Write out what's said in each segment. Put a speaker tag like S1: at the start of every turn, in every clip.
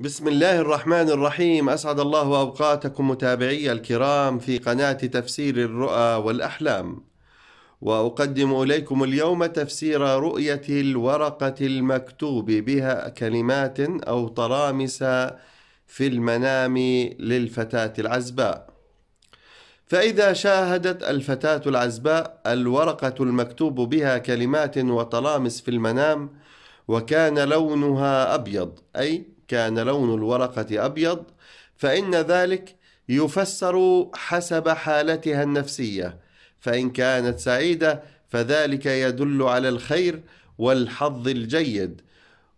S1: بسم الله الرحمن الرحيم أسعد الله أوقاتكم متابعي الكرام في قناة تفسير الرؤى والأحلام وأقدم إليكم اليوم تفسير رؤية الورقة المكتوب بها كلمات أو طرامس في المنام للفتاة العزباء فإذا شاهدت الفتاة العزباء الورقة المكتوب بها كلمات وطلامس في المنام وكان لونها أبيض أي كان لون الورقة أبيض فإن ذلك يفسر حسب حالتها النفسية فإن كانت سعيدة فذلك يدل على الخير والحظ الجيد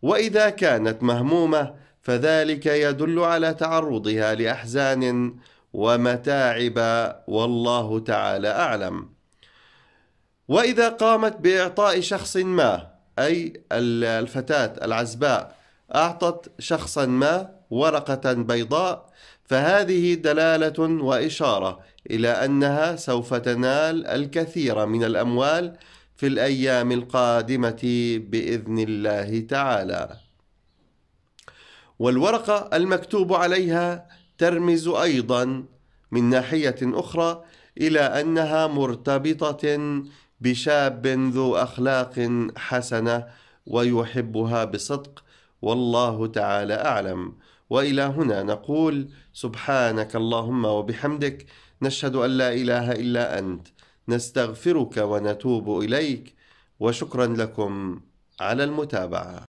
S1: وإذا كانت مهمومة فذلك يدل على تعرضها لأحزان ومتاعب والله تعالى أعلم وإذا قامت بإعطاء شخص ما أي الفتاة العزباء أعطت شخصا ما ورقة بيضاء فهذه دلالة وإشارة إلى أنها سوف تنال الكثير من الأموال في الأيام القادمة بإذن الله تعالى. والورقة المكتوب عليها ترمز أيضا من ناحية أخرى إلى أنها مرتبطة بشاب ذو أخلاق حسنة ويحبها بصدق والله تعالى أعلم وإلى هنا نقول سبحانك اللهم وبحمدك نشهد أن لا إله إلا أنت نستغفرك ونتوب إليك وشكرا لكم على المتابعة